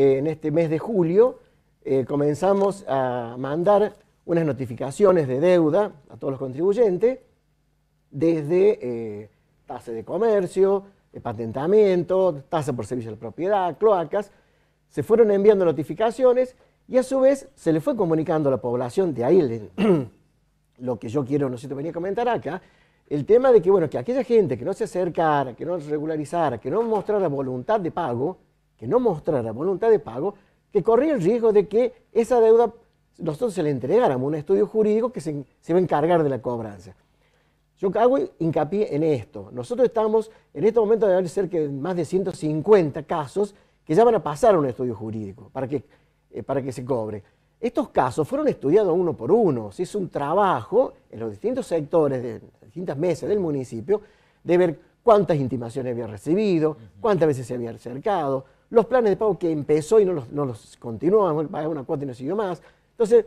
Eh, en este mes de julio, eh, comenzamos a mandar unas notificaciones de deuda a todos los contribuyentes desde eh, tasa de comercio, de patentamiento, tasa por servicio de propiedad, cloacas. Se fueron enviando notificaciones y a su vez se le fue comunicando a la población, de ahí lo que yo quiero, no sé, te venía a comentar acá, el tema de que, bueno, que aquella gente que no se acercara, que no regularizara, que no mostrara voluntad de pago, que no mostrara voluntad de pago, que corría el riesgo de que esa deuda nosotros se la entregáramos a un estudio jurídico que se, se va a encargar de la cobranza. Yo hago hincapié en esto. Nosotros estamos, en este momento de haber cerca de más de 150 casos que ya van a pasar a un estudio jurídico eh, para que, se cobre. Estos casos fueron estudiados uno por uno. Se hizo un trabajo en los distintos sectores, de las distintas mesas del municipio, de ver cuántas intimaciones había recibido, cuántas veces se había acercado, los planes de pago que empezó y no los, no los una cuota y no siguió más. Entonces,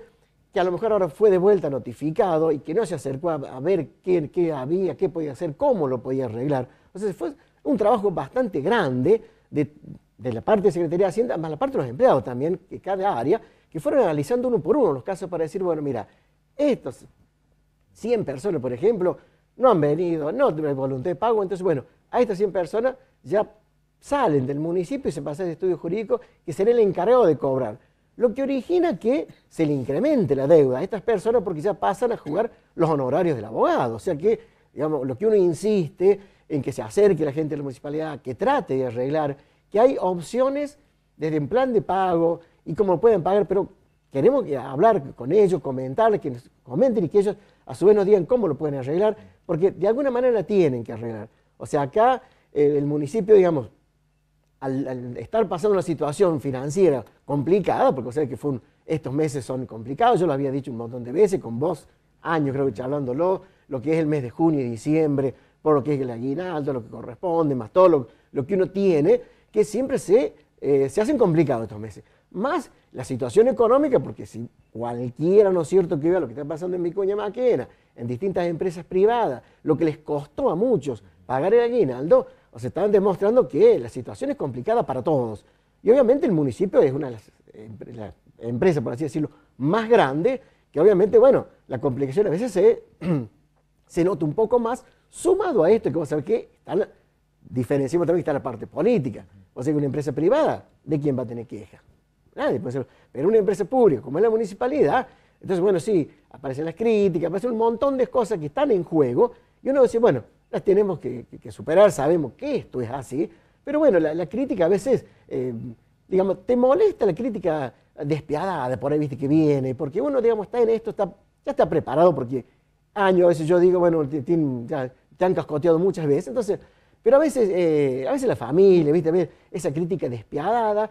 que a lo mejor ahora fue de vuelta notificado y que no se acercó a, ver qué, había, qué podía hacer, cómo lo podía arreglar. Entonces, fue un trabajo bastante grande de, de la parte de Secretaría de Hacienda, más la parte de los empleados también, que cada área, que fueron analizando uno por uno los casos para decir, bueno, mira, estos 100 personas, por ejemplo, no han venido, no tienen voluntad de pago, entonces, bueno, a estas 100 personas ya salen del municipio y se pasan de estudio jurídico, que será el encargado de cobrar. Lo que origina que se le incremente la deuda a estas personas porque ya pasan a jugar los honorarios del abogado. O sea que, digamos, lo que uno insiste en que se acerque la gente de la municipalidad, que trate de arreglar, que hay opciones desde un plan de pago y cómo pueden pagar, pero queremos hablar con ellos, comentarles, que nos comenten y que ellos a su vez nos digan cómo lo pueden arreglar, porque de alguna manera la tienen que arreglar. O sea, acá eh, el municipio, digamos, al, estar pasando una situación financiera complicada, porque ustedes que estos meses son complicados, yo lo había dicho un montón de veces, con vos, años creo que charlándolo, lo que es el mes de junio y diciembre, por lo que es el aguinaldo, lo que corresponde, más todo lo, que uno tiene, que siempre se, eh, se hacen complicados estos meses. Más la situación económica, porque si cualquiera, ¿no es cierto?, que vea lo que está pasando en cuña Maquena, en distintas empresas privadas, lo que les costó a muchos pagar el aguinaldo, o sea, están demostrando que la situación es complicada para todos. Y obviamente el municipio es una de las empresas, por así decirlo, más grande, que obviamente, bueno, la complicación a veces se, se nota un poco más, sumado a esto, que vamos a ver que están, diferenciamos también que está la parte política. O sea, que una empresa privada, ¿de quién va a tener queja? Nadie puede Pero una empresa pública, como es la municipalidad, entonces, bueno, sí, aparecen las críticas, aparecen un montón de cosas que están en juego, y uno dice, bueno, las tenemos que, superar, sabemos que esto es así, pero bueno, la, crítica a veces, eh, digamos, te molesta la crítica despiadada por ahí, viste, que viene, porque uno, digamos, está en esto, está, ya está preparado, porque años, a veces yo digo, bueno, te, ya, han cascoteado muchas veces, entonces, pero a veces, eh, a veces la familia, viste, a esa crítica despiadada,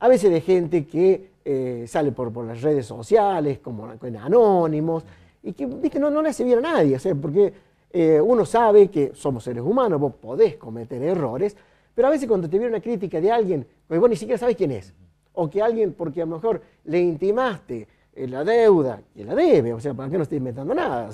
a veces de gente que eh, sale por, por las redes sociales, como en anónimos, y que, viste, no, no le hace bien a nadie, o sea, porque eh, uno sabe que somos seres humanos, vos podés cometer errores, pero a veces cuando te viene una crítica de alguien, pues vos ni siquiera sabes quién es. O que alguien, porque a lo mejor le intimaste eh, la deuda, que la debe, o sea, ¿para qué no estoy inventando nada?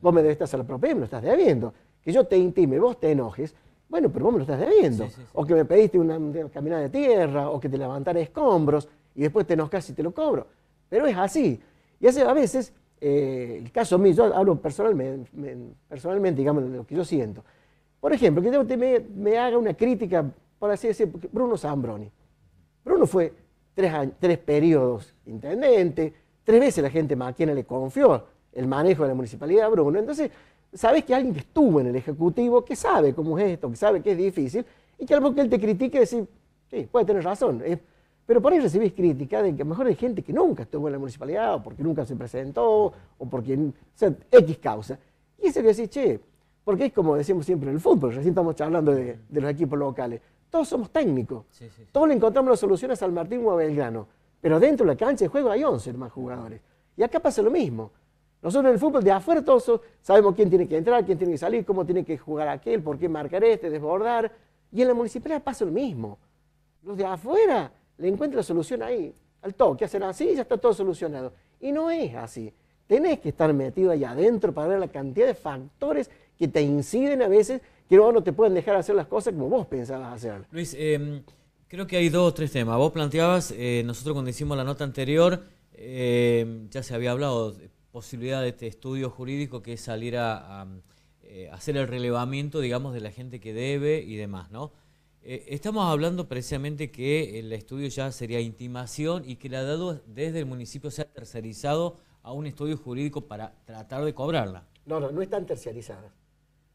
vos me debes estar la propiedad, me lo estás debiendo. Que yo te intime, vos te enojes, bueno, pero vos me lo estás debiendo. O que me pediste una, caminada de tierra, o que te levantara escombros, y después te enojas y te lo cobro. Pero es así. Y a veces eh, el caso mío, yo hablo personalmente, digamos, de lo que yo siento. Por ejemplo, que te me, haga una crítica, por así decir, Bruno Zambroni. Bruno fue tres, tres periodos intendente, tres veces la gente más quién le confió el manejo de la municipalidad a Bruno. Entonces, sabes que alguien que estuvo en el Ejecutivo, que sabe cómo es esto, que sabe que es difícil, y que algo que él te critique, decir, sí, puede tener razón, es pero por ahí recibís crítica de que a lo mejor hay gente que nunca estuvo en la municipalidad, o porque nunca se presentó, o porque, o sea, X causa. Y eso que decís, che, porque es como decimos siempre en el fútbol, recién estamos hablando de, los equipos locales. Todos somos técnicos, todos le encontramos las soluciones al Martín o a Belgrano, pero dentro de la cancha de juego hay 11 más jugadores. Y acá pasa lo mismo. Nosotros en el fútbol de afuera todos sabemos quién tiene que entrar, quién tiene que salir, cómo tiene que jugar aquel, por qué marcar este, desbordar. Y en la municipalidad pasa lo mismo. Los de afuera le encuentra solución ahí, al toque, hacer así ah, y ya está todo solucionado. Y no es así. Tenés que estar metido ahí adentro para ver la cantidad de factores que te inciden a veces que luego no te pueden dejar hacer las cosas como vos pensabas hacer. Luis, em, creo que hay dos o tres temas. Vos planteabas, eh, nosotros cuando hicimos la nota anterior, em, ya se había hablado de posibilidad de este estudio jurídico que es salir a eh, hacer el relevamiento, digamos, de la gente que debe y demás, ¿no? Eh, estamos hablando precisamente que el estudio ya sería intimación y que la deuda desde el municipio se ha tercerizado a un estudio jurídico para tratar de cobrarla. No, no, no están terciarizadas.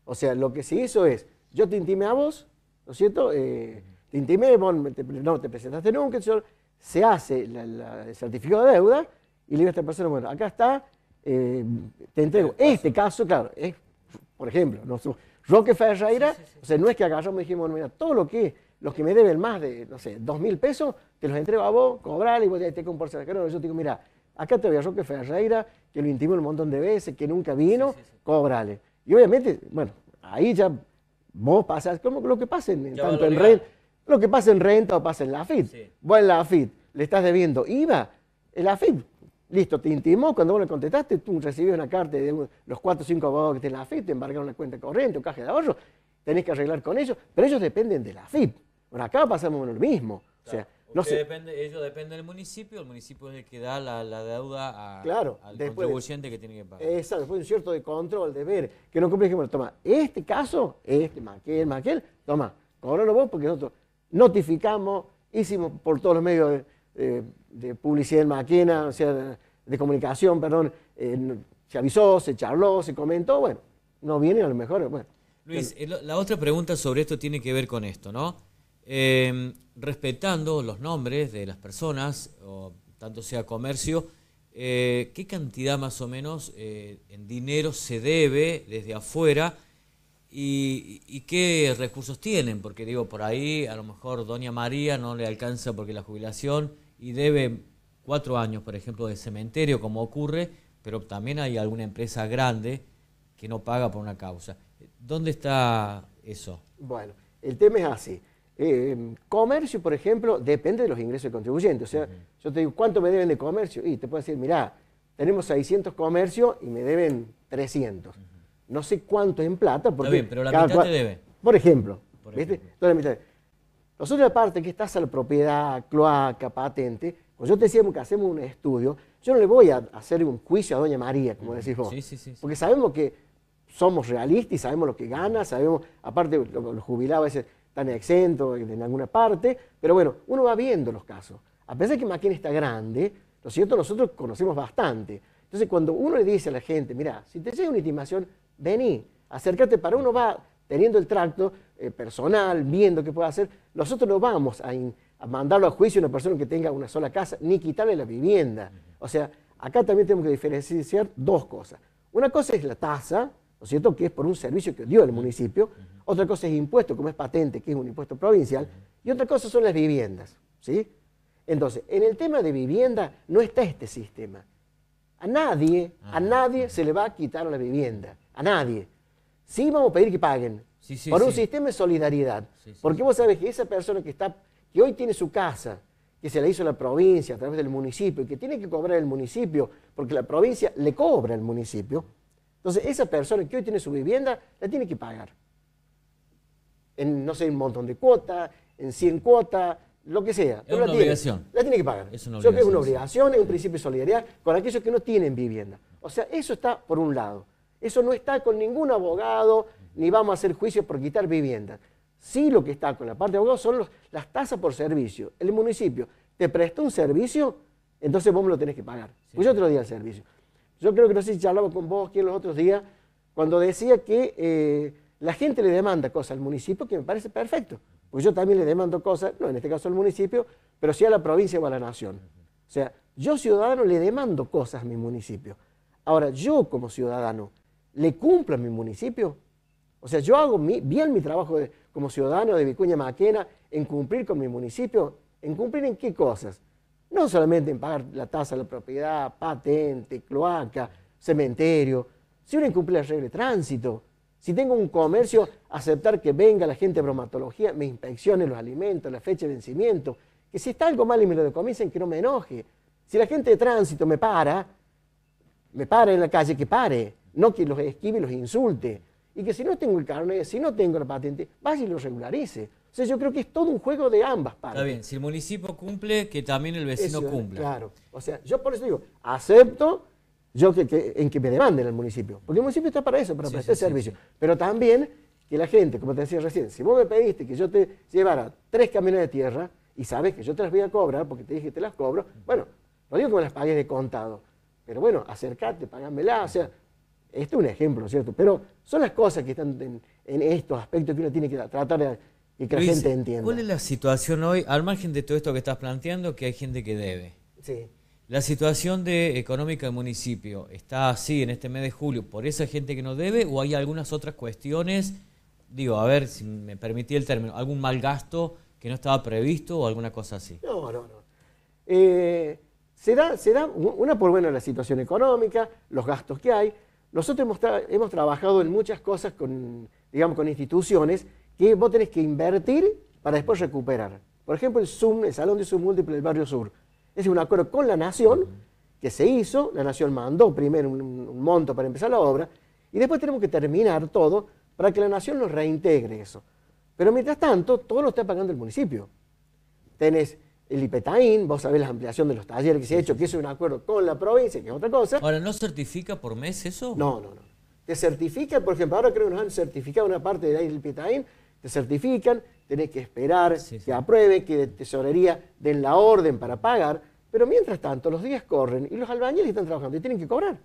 O sea, lo que se hizo es, yo te intimé a vos, ¿no es cierto? Eh, te intimé, vos no te presentaste nunca, se hace el certificado de deuda y le digo a esta persona, bueno, acá está, eh, te entrego este caso, claro, es por ejemplo, nosotros. Roque Ferreira, o sea, no es que agarramos me dijimos, mira, todo lo que, los que me deben más de, no sé, dos mil pesos, te los entrego a vos, cobrale y vos te un porcentaje. No, yo te digo, mira, acá te voy a Roque Ferreira, que lo intimó un montón de veces, que nunca vino, cobrale. Y obviamente, bueno, ahí ya vos pasas, como lo que pasa en, tanto en renta, lo que pasa en renta o pasa en la fit Vos en la fit le estás debiendo IVA, en la fit Listo, te intimó, cuando vos le contestaste, tú recibís una carta de los cuatro o cinco abogados que te la AFIP, te embargaron una cuenta corriente un caja de ahorro, tenés que arreglar con ellos, pero ellos dependen de la AFIP. Bueno, acá pasamos lo mismo. O sea, no sé. ellos dependen del municipio, el municipio es el que da la, deuda al contribuyente que tiene que pagar. Exacto, después un cierto de control, de ver, que no cumplimos, bueno, toma, este caso, este, más maquel toma, cobralo vos porque nosotros notificamos, hicimos por todos los medios... De, eh, de publicidad en máquina, o sea, de, comunicación, perdón, eh, se avisó, se charló, se comentó, bueno, no viene a lo mejor, bueno. Luis, eh, la otra pregunta sobre esto tiene que ver con esto, ¿no? Em, respetando los nombres de las personas, o tanto sea comercio, ¿qué cantidad más o menos en dinero se debe desde afuera y, qué recursos tienen? Porque digo, por ahí a lo mejor Doña María no le alcanza porque la jubilación y debe cuatro años, por ejemplo, de cementerio, como ocurre, pero también hay alguna empresa grande que no paga por una causa. ¿Dónde está eso? Bueno, el tema es así. Em, comercio, por ejemplo, depende de los ingresos del contribuyente. O sea, yo te digo, ¿cuánto me deben de comercio? Y te puedo decir, mirá, tenemos 600 comercios y me deben 300. No sé cuánto en plata. Porque Está bien, pero la mitad te debe. Por ejemplo. ¿viste? la mitad. Nosotros, aparte que estás a la propiedad, cloaca, patente, cuando pues yo te decimos que hacemos un estudio, yo no le voy a hacer un juicio a Doña María, como decís vos. Sí, sí, sí, porque sabemos que somos realistas y sabemos lo que gana, sabemos, aparte los jubilados a veces están exentos en alguna parte, pero bueno, uno va viendo los casos. A pesar de que quien está grande, lo cierto, nosotros conocemos bastante. Entonces, cuando uno le dice a la gente, mira, si te hace una intimación, vení, acércate para uno, va teniendo el tracto eh, personal, viendo qué puede hacer, nosotros no vamos a, a, mandarlo a juicio a una persona que tenga una sola casa, ni quitarle la vivienda. O sea, acá también tenemos que diferenciar dos cosas. Una cosa es la tasa, ¿no es cierto?, que es por un servicio que dio el municipio. Otra cosa es impuesto, como es patente, que es un impuesto provincial. Y otra cosa son las viviendas, ¿sí? Entonces, en el tema de vivienda no está este sistema. A nadie, a ah, nadie se le va a quitar la vivienda, a nadie sí vamos a pedir que paguen. por un sistema de solidaridad. Porque vos sabés que esa persona que, está, que hoy tiene su casa, que se la hizo la provincia a través del municipio y que tiene que cobrar el municipio porque la provincia le cobra al municipio, entonces esa persona que hoy tiene su vivienda la tiene que pagar. En, no sé, un montón de cuotas, en 100 cuotas, lo que sea. Es una obligación. la tiene que pagar. Es una obligación. Yo creo que es una obligación, es un principio de solidaridad con aquellos que no tienen vivienda. O sea, eso está por un lado. Eso no está con ningún abogado, ni vamos a hacer juicio por quitar viviendas. Sí lo que está con la parte de abogados son las tasas por servicio. El municipio te presta un servicio, entonces vos me lo tenés que pagar. Pues yo otro servicio. Yo creo que no sé si charlaba con vos aquí los otros días, cuando decía que eh, la gente le demanda cosas al municipio, que me parece perfecto. Pues yo también le demando cosas, no en este caso al municipio, pero sí a la provincia o a la nación. O sea, yo ciudadano le demando cosas a mi municipio. Ahora, yo como ciudadano, le cumplo a mi municipio. O sea, yo hago bien mi trabajo como ciudadano de Vicuña Maquena en cumplir con mi municipio. ¿En cumplir en qué cosas? No solamente en pagar la tasa de la propiedad, patente, cloaca, cementerio, si uno incumple las reglas de tránsito, si tengo un comercio, aceptar que venga la gente de bromatología, me inspeccione los alimentos, la fecha de vencimiento, que si está algo mal y me lo decomisen, que no me enoje. Si la gente de tránsito me para, me para en la calle, que pare no que los esquive y los insulte. Y que si no tengo el carnet, si no tengo la patente, vas y lo regularice. O sea, yo creo que es todo un juego de ambas partes. Está bien, si el municipio cumple, que también el vecino cumpla. Claro, o sea, yo por eso digo, acepto yo que, en que me demanden al municipio, porque el municipio está para eso, para prestar servicio. Pero también que la gente, como te decía recién, si vos me pediste que yo te llevara tres camiones de tierra y sabes que yo te las voy a cobrar porque te dije que te las cobro, bueno, no digo que me las pagues de contado, pero bueno, acércate, pagámela, o sea, este es un ejemplo, ¿cierto? Pero son las cosas que están en, estos aspectos que uno tiene que tratar de y que la gente entienda. ¿Cuál es la situación hoy, al margen de todo esto que estás planteando, que hay gente que debe? Sí. La situación de económica del municipio está así en este mes de julio por esa gente que no debe o hay algunas otras cuestiones, digo, a ver si me permití el término, algún mal gasto que no estaba previsto o alguna cosa así. No, no, no. Eh, se, da, se da una por buena la situación económica, los gastos que hay, nosotros hemos, trabajado en muchas cosas con, digamos, con instituciones que vos tenés que invertir para después recuperar. Por ejemplo, el Zoom, el Salón de Zoom Múltiple del Barrio Sur. Es un acuerdo con la Nación que se hizo, la Nación mandó primero un, monto para empezar la obra, y después tenemos que terminar todo para que la Nación nos reintegre eso. Pero mientras tanto, todo lo está pagando el municipio. Tenés el IPETAIN, vos sabés la ampliación de los talleres que se ha hecho, que es un acuerdo con la provincia, que es otra cosa. Ahora, ¿no certifica por mes eso? No, no, no. Te certifica por ejemplo, ahora creo que nos han certificado una parte del IPETAIN, te certifican, tenés que esperar que apruebe, que de tesorería den la orden para pagar, pero mientras tanto los días corren y los albañiles están trabajando y tienen que cobrar.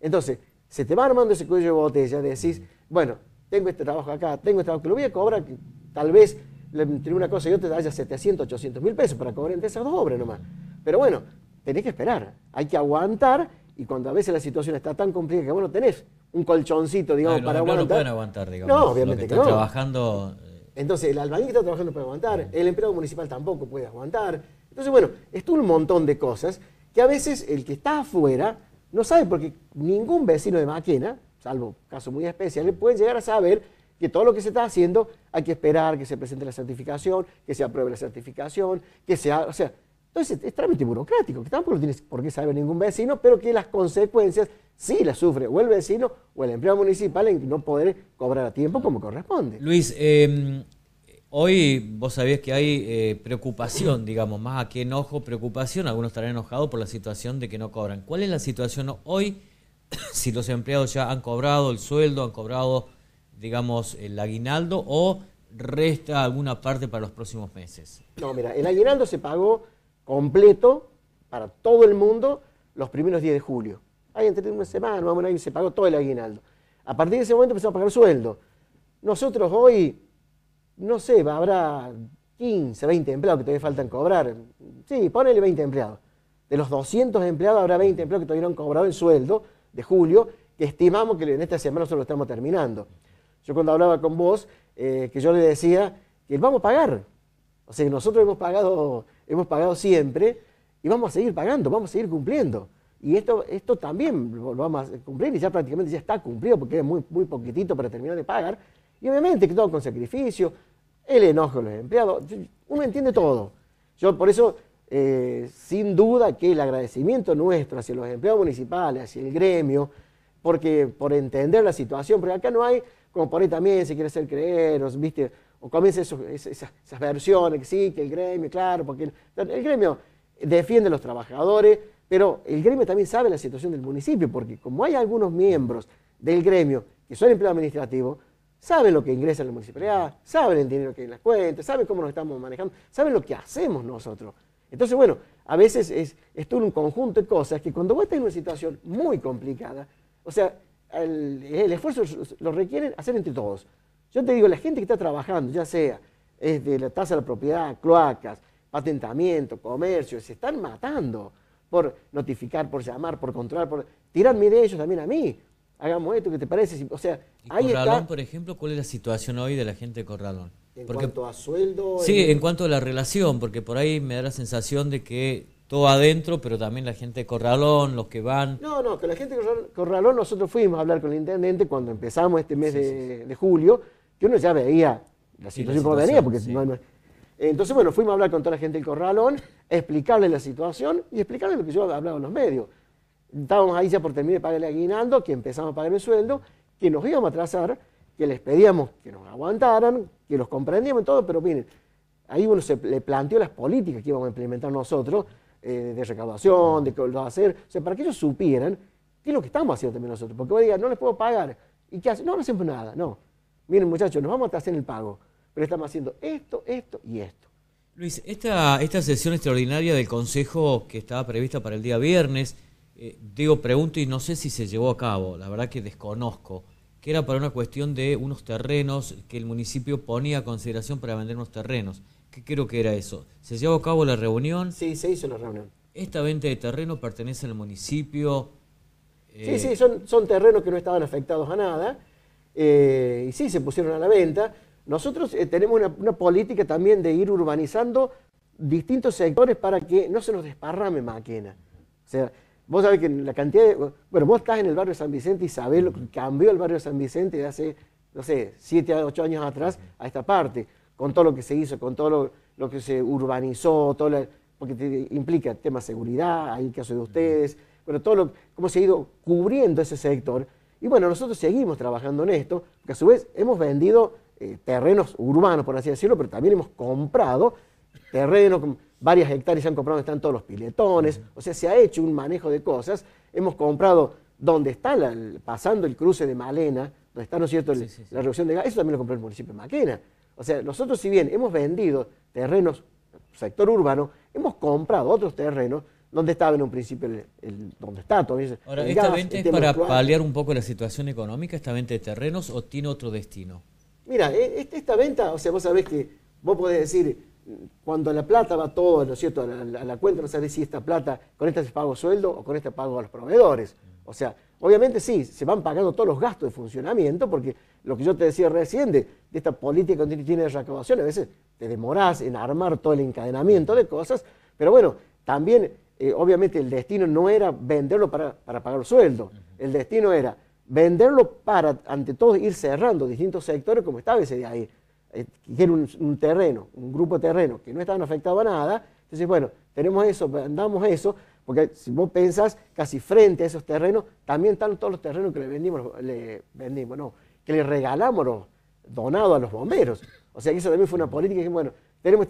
Entonces, se te va armando ese cuello de botella, decís, mm. bueno, tengo este trabajo acá, tengo este trabajo que lo voy a cobrar, tal vez entre una cosa y otra ya 700, 800 mil pesos para cobrar entre esas dos obras nomás. Pero bueno, tenés que esperar, hay que aguantar y cuando a veces la situación está tan complicada que bueno tenés un colchoncito, digamos, para aguantar. No No, obviamente que, trabajando... Eh. Entonces, el albañil está trabajando para aguantar, el empleado municipal tampoco puede aguantar. Entonces, bueno, es un montón de cosas que a veces el que está afuera no sabe porque ningún vecino de Maquena, salvo caso muy le puede llegar a saber que todo lo que se está haciendo hay que esperar que se presente la certificación, que se apruebe la certificación, que sea o sea, entonces es trámite burocrático, que tampoco lo tienes por qué saber ningún vecino, pero que las consecuencias sí las sufre o el vecino o el empleado municipal en no poder cobrar a tiempo como corresponde. Luis, em, hoy vos sabías que hay eh, preocupación, digamos, más a que enojo, preocupación, algunos estarán enojados por la situación de que no cobran. ¿Cuál es la situación hoy si los empleados ya han cobrado el sueldo, han cobrado digamos, el aguinaldo o resta alguna parte para los próximos meses? No, mira, el aguinaldo se pagó completo para todo el mundo los primeros días de julio. Ahí entre una semana, vamos, se pagó todo el aguinaldo. A partir de ese momento empezamos a pagar sueldo. Nosotros hoy, no sé, habrá 15, 20 empleados que todavía faltan cobrar. Sí, ponele 20 empleados. De los 200 empleados habrá 20 empleados que todavía no han cobrado el sueldo de julio, que estimamos que en esta semana nosotros lo estamos terminando. Yo cuando hablaba con vos, eh, que yo le decía que vamos a pagar. O sea, nosotros hemos pagado, hemos pagado siempre y vamos a seguir pagando, vamos a seguir cumpliendo. Y esto, esto también lo vamos a cumplir y ya prácticamente ya está cumplido porque es muy, muy poquitito para terminar de pagar. Y obviamente que todo con sacrificio, el enojo de los empleados, uno entiende todo. Yo por eso, eh, sin duda que el agradecimiento nuestro hacia los empleados municipales, hacia el gremio, porque por entender la situación, porque acá no hay como por ahí también se quiere hacer creer, o, ¿viste? o comienza esas, versiones, que sí, que el gremio, claro, porque el, gremio defiende a los trabajadores, pero el gremio también sabe la situación del municipio, porque como hay algunos miembros del gremio que son empleados administrativos, saben lo que ingresa en la municipalidad, saben el dinero que hay en las cuentas, saben cómo nos estamos manejando, saben lo que hacemos nosotros. Entonces, bueno, a veces es, es todo un conjunto de cosas que cuando vos estás en una situación muy complicada, o sea, el, esfuerzo lo requieren hacer entre todos. Yo te digo, la gente que está trabajando, ya sea es de la tasa de la propiedad, cloacas, patentamiento, comercio, se están matando por notificar, por llamar, por controlar, por tirarme de ellos también a mí. Hagamos esto, ¿qué te parece? O sea, ¿Y Corralón, por ejemplo, cuál es la situación hoy de la gente de Corralón? En cuanto a sueldo. Sí, en cuanto a la relación, porque por ahí me da la sensación de que todo adentro, pero también la gente de Corralón, los que van. No, no, que la gente de Corralón, nosotros fuimos a hablar con el intendente cuando empezamos este mes de, julio. que uno ya veía la situación como venía, porque Entonces, bueno, fuimos a hablar con toda la gente del Corralón, explicarle la situación y explicarle lo que yo hablaba en los medios. Estábamos ahí ya por terminar de pagarle aguinando, que empezamos a pagar el sueldo, que nos íbamos a atrasar, que les pedíamos que nos aguantaran, que los comprendíamos y todo, pero miren, ahí uno se le planteó las políticas que íbamos a implementar nosotros eh, de recaudación, de qué va a hacer. O sea, para que ellos supieran qué es lo que estamos haciendo también nosotros. Porque vos digas, no les puedo pagar. ¿Y qué hacen? No, no hacemos nada. No. Miren, muchachos, nos vamos a hacer el pago. Pero estamos haciendo esto, esto y esto. Luis, esta, sesión extraordinaria del Consejo que estaba prevista para el día viernes, eh, digo, pregunto y no sé si se llevó a cabo, la verdad que desconozco, que era para una cuestión de unos terrenos que el municipio ponía a consideración para vender unos terrenos que creo que era eso. Se llevó a cabo la reunión. Sí, se hizo la reunión. Esta venta de terreno pertenece al municipio. Sí, sí, eh, son, son terrenos que no estaban afectados a nada. Eh, y sí, se pusieron a la venta. Nosotros eh, tenemos una, política también de ir urbanizando distintos sectores para que no se nos desparrame Maquena. O sea, vos sabés que la cantidad de... Bueno, vos estás en el barrio San Vicente y sabés lo que cambió el barrio San Vicente de hace, no sé, siete a ocho años atrás a esta parte con todo lo que se hizo, con todo lo, que se urbanizó, todo porque implica implica tema seguridad, hay caso de ustedes, bueno, todo lo, cómo se ha ido cubriendo ese sector. Y bueno, nosotros seguimos trabajando en esto, porque a su vez hemos vendido eh, terrenos urbanos, por así decirlo, pero también hemos comprado terrenos, varias hectáreas se han comprado donde están todos los piletones, o sea, se ha hecho un manejo de cosas, hemos comprado donde está pasando el cruce de Malena, donde está, ¿no es cierto?, la reducción de gas, eso también lo compró el municipio de Maquena. O sea, nosotros si bien hemos vendido terrenos, sector urbano, hemos comprado otros terrenos donde estaba en un principio el, donde está todavía. Ahora, ¿esta venta es para paliar un poco la situación económica, esta venta de terrenos, o tiene otro destino? Mira, e, este, esta venta, o sea, vos sabés que vos podés decir, cuando la plata va todo, ¿no es cierto?, a la, cuenta, no sabés si esta plata, con esta se pago sueldo o con esta pago a los proveedores. O sea, Obviamente sí, se van pagando todos los gastos de funcionamiento, porque lo que yo te decía recién de, esta política que tiene de recaudación, a veces te demorás en armar todo el encadenamiento de cosas, pero bueno, también eh, obviamente el destino no era venderlo para, pagar sueldo, el destino era venderlo para, ante todo, ir cerrando distintos sectores como estaba ese día ahí. Eh, era un, terreno, un grupo de terreno que no estaban afectados a nada, entonces bueno, tenemos eso, vendamos eso, porque si vos pensás, casi frente a esos terrenos, también están todos los terrenos que le vendimos, le vendimos, no, que le regalamos, donado a los bomberos. O sea que eso también fue una política que, bueno, tenemos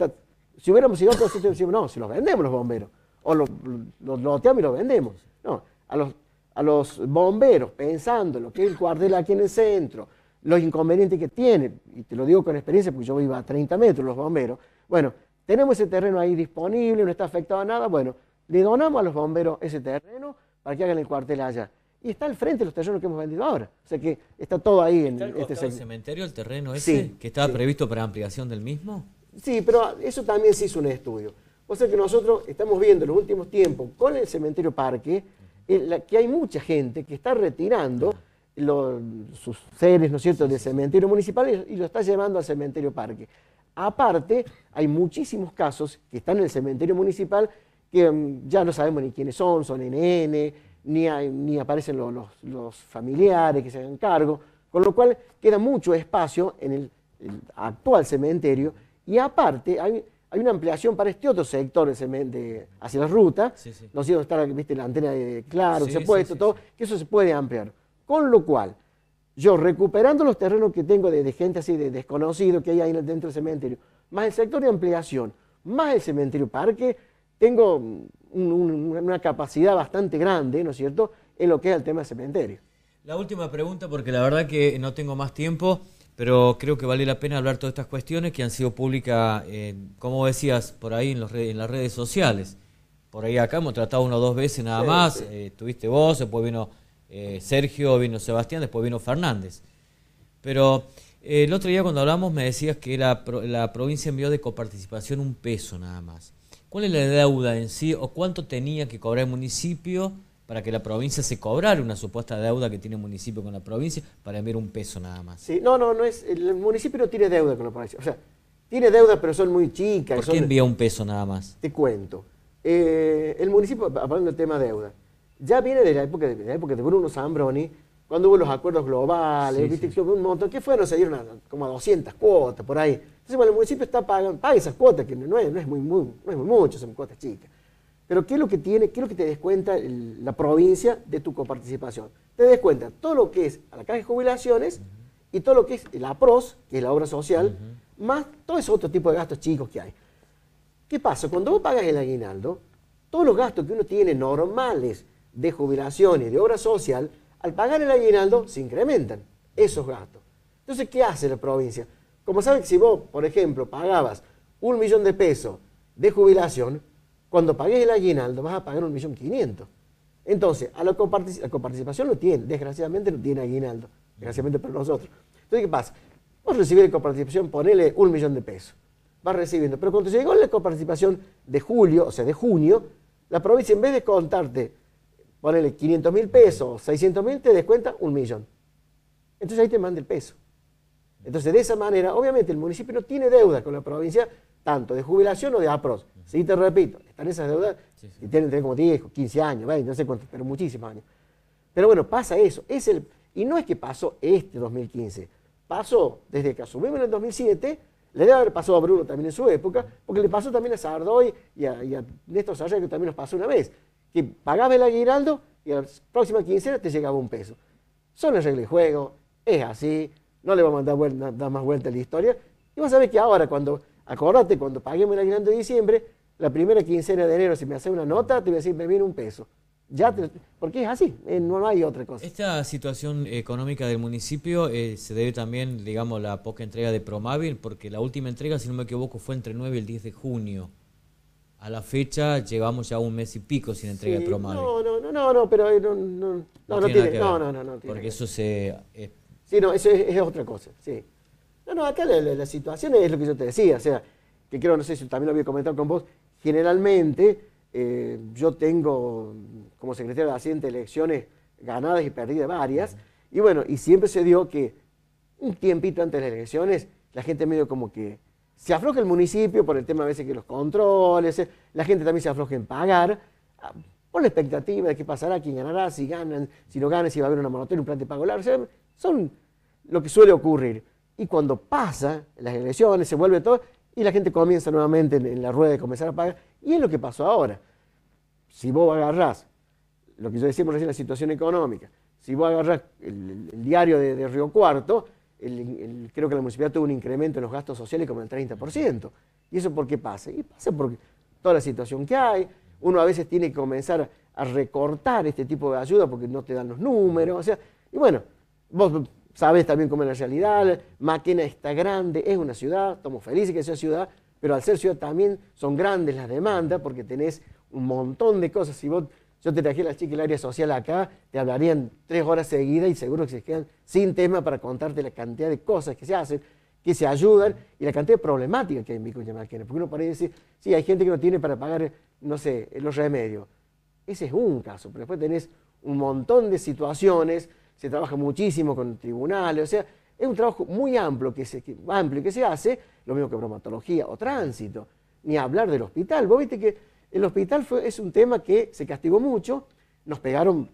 si hubiéramos sido sitio decimos, no, si los vendemos los bomberos, o los loteamos y los vendemos. No, a los, a los bomberos, pensando lo que es el cuartel aquí en el centro, los inconvenientes que tiene, y te lo digo con experiencia porque yo iba a 30 metros los bomberos, bueno, tenemos ese terreno ahí disponible, no está afectado a nada, bueno, le donamos a los bomberos ese terreno para que hagan el cuartel allá. Y está al frente de los terrenos que hemos vendido ahora. O sea que está todo ahí en este el cementerio, el terreno ese que estaba previsto para ampliación del mismo? Sí, pero eso también se hizo un estudio. O sea que nosotros estamos viendo en los últimos tiempos con el cementerio parque en eh, la que hay mucha gente que está retirando ah. los, sus seres, ¿no es cierto?, del cementerio municipal y lo está llevando al cementerio parque. Aparte, hay muchísimos casos que están en el cementerio municipal que mm, ya no sabemos ni quiénes son, son NN, ni, ni aparecen los, familiares que se hagan cargo, con lo cual queda mucho espacio en el, actual cementerio y aparte hay, una ampliación para este otro sector de, hacia la ruta, no sé dónde está la, ¿viste, la antena de Claro, que se puede, todo, que eso se puede ampliar. Con lo cual, yo recuperando los terrenos que tengo de, de gente así, de desconocido que hay ahí dentro del cementerio, más el sector de ampliación, más el cementerio parque, tengo una capacidad bastante grande, ¿no es cierto?, en lo que es el tema del cementerio. La última pregunta, porque la verdad que no tengo más tiempo, pero creo que vale la pena hablar todas estas cuestiones que han sido públicas, eh, como decías, por ahí en, las redes sociales. Por ahí acá hemos tratado uno o dos veces nada más, eh, Estuviste tuviste vos, después vino eh, Sergio, vino Sebastián, después vino Fernández. Pero el otro día cuando hablamos me decías que la provincia envió de coparticipación un peso nada más. ¿Cuál es la deuda en sí o cuánto tenía que cobrar el municipio para que la provincia se cobrara una supuesta deuda que tiene el municipio con la provincia para enviar un peso nada más? Sí, no, no, no es. El municipio no tiene deuda con la provincia. O sea, tiene deuda, pero son muy chicas. ¿Por qué envía un peso nada más? Te cuento. Eh, el municipio, hablando del tema de deuda, ya viene de la época de, de Bruno Zambroni, cuando hubo los acuerdos globales, un montón, que fueron, se dieron como a 200 cuotas por ahí. Entonces, bueno, el municipio está pagando, paga esas cuotas, que no es, muy, muy, mucho, son cuotas chicas. Pero ¿qué es lo que tiene, qué es lo que te descuenta la provincia de tu coparticipación? Te descuenta todo lo que es la caja de jubilaciones y todo lo que es la PROS, que es la obra social, más todo ese otro tipo de gastos chicos que hay. ¿Qué pasa? Cuando vos pagas el aguinaldo, todos los gastos que uno tiene normales de jubilaciones, de obra social, al pagar el aguinaldo se incrementan esos gastos. Entonces, ¿qué hace la provincia? Como saben si vos, por ejemplo, pagabas un millón de pesos de jubilación, cuando pagues el aguinaldo vas a pagar un millón quinientos. Entonces, a la, coparticipación lo tiene, desgraciadamente lo tiene aguinaldo, desgraciadamente para nosotros. Entonces, ¿qué pasa? Vos recibís la coparticipación, ponele un millón de pesos, vas recibiendo. Pero cuando llegó la coparticipación de julio, o sea, de junio, la provincia en vez de contarte, ponele 500 mil pesos, 600 mil, te descuenta un millón. Entonces ahí te manda el peso. Entonces, de esa manera, obviamente el municipio no tiene deudas con la provincia, tanto de jubilación o de APROS. Sí, te repito, están esas deudas y tienen, como 10, 15 años, 20, no sé cuántos, pero muchísimos años. Pero bueno, pasa eso. Es el, y no es que pasó este 2015, pasó desde que asumimos en el 2007, le debe haber pasado a Bruno también en su época, porque le pasó también a Sardoy y a, Néstor que también nos pasó una vez, que pagaba el aguinaldo y a la próxima quincena te llegaba un peso. Son las reglas de juego, es así, no le vamos a dar, vuelta, más vuelta a la historia. Y vos sabés que ahora, cuando, acordate, cuando paguemos el aguinaldo de diciembre, la primera quincena de enero, si me hace una nota, te voy a decir, me viene un peso. Ya porque es así, eh, no, hay otra cosa. Esta situación económica del municipio eh, se debe también, digamos, la poca entrega de Promavil, porque la última entrega, si no me equivoco, fue entre el 9 y el 10 de junio. A la fecha llevamos ya un mes y pico sin entrega de Promavil. No, no, no, no, pero eh, no, no, tiene, no, no, Porque eso se... Sí, no, eso es, otra cosa, sí. No, no, acá la, situación es lo que yo te decía, o sea, que creo, no sé si también lo había comentado con vos, generalmente eh, yo tengo mm, como secretario de Hacienda elecciones ganadas y perdidas varias, y bueno, y siempre se dio que un tiempito antes de las elecciones la gente medio como que se afloja el municipio por el tema a veces que los controles, eh, la gente también se afloja en pagar, ah, por la expectativa de qué pasará, quién ganará, si ganan, si no ganan, si va a haber una moratoria, un plan de pago largo, son lo que suele ocurrir. Y cuando pasa, las elecciones, se vuelve todo, y la gente comienza nuevamente en, la rueda de comenzar a pagar. Y es lo que pasó ahora. Si vos agarrás, lo que yo decía recién, la situación económica, si vos agarrás el, diario de, Río Cuarto, creo que la municipalidad tuvo un incremento en los gastos sociales como el 30%. ¿Y eso por qué pasa? Y pasa porque toda la situación que hay, uno a veces tiene que comenzar a recortar este tipo de ayuda porque no te dan los números, o sea, y bueno, Vos sabés también cómo es la realidad, Maquena está grande, es una ciudad, estamos felices que sea ciudad, pero al ser ciudad también son grandes las demandas porque tenés un montón de cosas. Si vos, yo te traje la chica el área social acá, te hablarían tres horas seguidas y seguro que se quedan sin tema para contarte la cantidad de cosas que se hacen que se ayudan y la cantidad de problemática que hay en Vicuña Maquena. Porque uno parece decir, sí, hay gente que no tiene para pagar, no sé, los remedios. Ese es un caso, pero después tenés un montón de situaciones se trabaja muchísimo con tribunales, o sea, es un trabajo muy amplio que se, que, amplio que se hace, lo mismo que bromatología o tránsito, ni hablar del hospital. Vos viste que el hospital es un tema que se castigó mucho, nos pegaron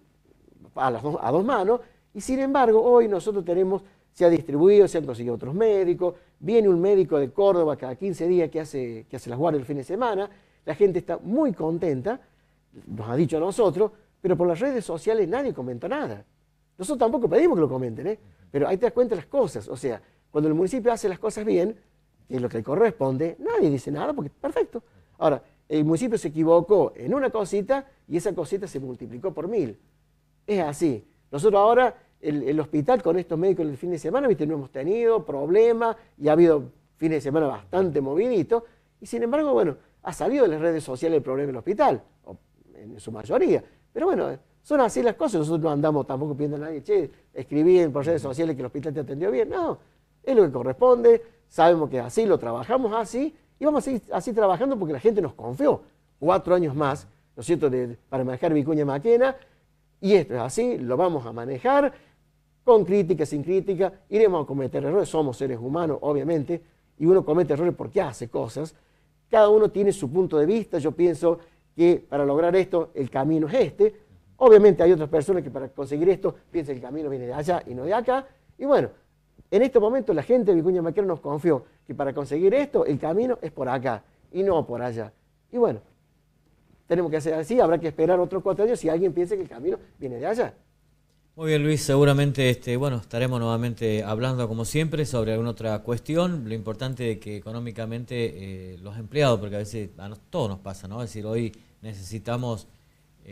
a, las dos, a dos manos, y sin embargo hoy nosotros tenemos, se ha distribuido, se han conseguido otros médicos, viene un médico de Córdoba cada 15 días que hace, que hace las guardias el fin de semana, la gente está muy contenta, nos ha dicho a nosotros, pero por las redes sociales nadie comentó nada. Nosotros tampoco pedimos que lo comenten, ¿eh? pero ahí te das cuenta las cosas. O sea, cuando el municipio hace las cosas bien, que es lo que le corresponde, nadie dice nada porque perfecto. Ahora, el municipio se equivocó en una cosita y esa cosita se multiplicó por mil. Es así. Nosotros ahora, el, hospital con estos médicos el fin de semana, viste, no hemos tenido problemas y ha habido fines de semana bastante moviditos. Y sin embargo, bueno, ha salido de las redes sociales el problema del hospital, en su mayoría. Pero bueno, son así las cosas, nosotros no andamos tampoco pidiendo a nadie, che, escribí en por redes sociales que el hospital te atendió bien. No, es lo que corresponde, sabemos que es así, lo trabajamos así y vamos a seguir así trabajando porque la gente nos confió. Cuatro años más, ¿no es cierto?, para manejar Vicuña Maquena y esto es así, lo vamos a manejar con crítica, sin crítica, iremos a cometer errores, somos seres humanos, obviamente, y uno comete errores porque hace cosas. Cada uno tiene su punto de vista, yo pienso que para lograr esto el camino es este, Obviamente hay otras personas que para conseguir esto piensan que el camino viene de allá y no de acá. Y bueno, en este momento la gente de Vicuña Maquero nos confió que para conseguir esto el camino es por acá y no por allá. Y bueno, tenemos que hacer así, habrá que esperar otros cuatro años si alguien piensa que el camino viene de allá. Muy bien, Luis. Seguramente, este, bueno, estaremos nuevamente hablando, como siempre, sobre alguna otra cuestión. Lo importante es que económicamente eh, los empleados, porque a veces a todos nos pasa, ¿no? Es decir, hoy necesitamos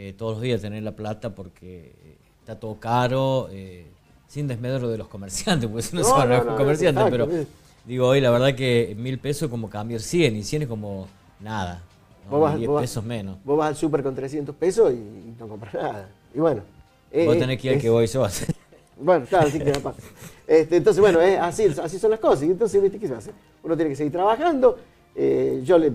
eh, todos los días tener la plata porque eh, está todo caro, eh, sin desmedro de los comerciantes, porque eso no, se a comerciantes, pero digo, hoy la verdad que mil pesos como cambiar 100 y 100 es como nada, vos pesos menos. Vos vas al súper con 300 pesos y, no compras nada. Y bueno. Eh, vos tenés que ir al que voy yo a hacer. Bueno, claro, sí que me pasa. Este, entonces, bueno, así, así son las cosas. Y entonces, ¿viste qué se hace? Uno tiene que seguir trabajando. yo le,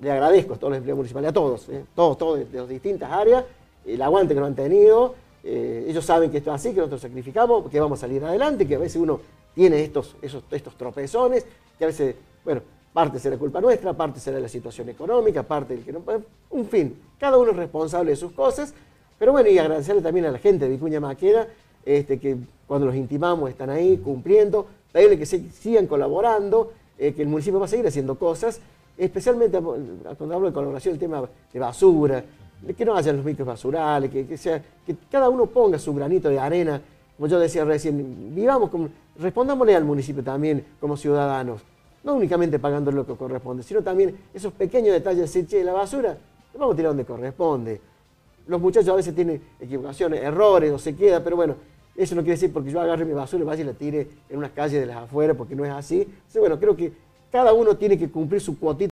le agradezco a todos los empleados municipales, a todos, eh, todos, todos de, las distintas áreas, el aguante que nos han tenido. Eh, ellos saben que esto es así, que nosotros sacrificamos, que vamos a salir adelante, que a veces uno tiene estos, estos tropezones, que a veces, bueno, parte será culpa nuestra, parte será la situación económica, parte del que no puede. Un fin, cada uno es responsable de sus cosas. Pero bueno, y agradecerle también a la gente de Vicuña Maquera, este, que cuando los intimamos están ahí cumpliendo, pedirle que sigan colaborando, eh, que el municipio va a seguir haciendo cosas especialmente cuando hablo de colaboración, el tema de basura, que no haya los micros basurales, que, cada uno ponga su granito de arena, como yo decía recién, vivamos, como, respondámosle al municipio también como ciudadanos, no únicamente pagando lo que corresponde, sino también esos pequeños detalles, de che, la basura, lo vamos a tirar donde corresponde. Los muchachos a veces tienen equivocaciones, errores, o se queda, pero bueno, eso no quiere decir porque yo agarre mi basura y vaya y la tire en unas calles de las afueras, porque no es así. Entonces, bueno, creo que cada uno tiene que cumplir su cuotita